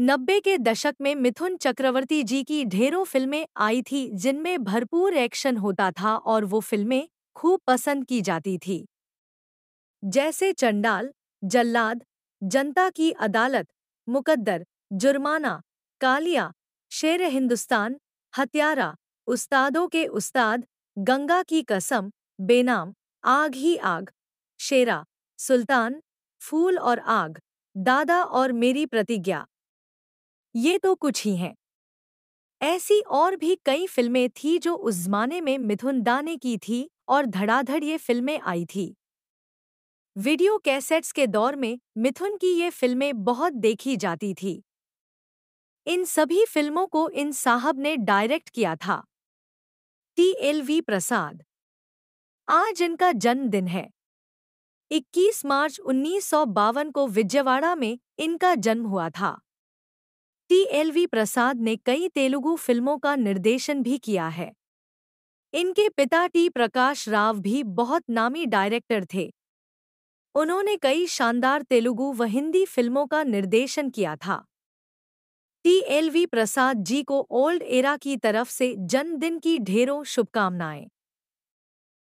नब्बे के दशक में मिथुन चक्रवर्ती जी की ढेरों फिल्में आई थी जिनमें भरपूर एक्शन होता था और वो फिल्में खूब पसंद की जाती थी जैसे चंडाल जल्लाद जनता की अदालत मुकद्दर जुर्माना कालिया शेर हिंदुस्तान हत्यारा उस्तादों के उस्ताद गंगा की कसम बेनाम आग ही आग शेरा सुल्तान फूल और आग दादा और मेरी प्रतिज्ञा ये तो कुछ ही हैं ऐसी और भी कई फिल्में थी जो उस जमाने में मिथुन दा ने की थी और धड़ाधड़ ये फिल्में आई थी वीडियो कैसेट्स के दौर में मिथुन की ये फिल्में बहुत देखी जाती थी इन सभी फिल्मों को इन साहब ने डायरेक्ट किया था टी एल वी प्रसाद आज इनका जन्मदिन है 21 मार्च उन्नीस को विजयवाड़ा में इनका जन्म हुआ था टीएलवी प्रसाद ने कई तेलुगु फिल्मों का निर्देशन भी किया है इनके पिता टी प्रकाश राव भी बहुत नामी डायरेक्टर थे उन्होंने कई शानदार तेलुगु व हिंदी फिल्मों का निर्देशन किया था टीएलवी प्रसाद जी को ओल्ड एरा की तरफ से जन्मदिन की ढेरों शुभकामनाएं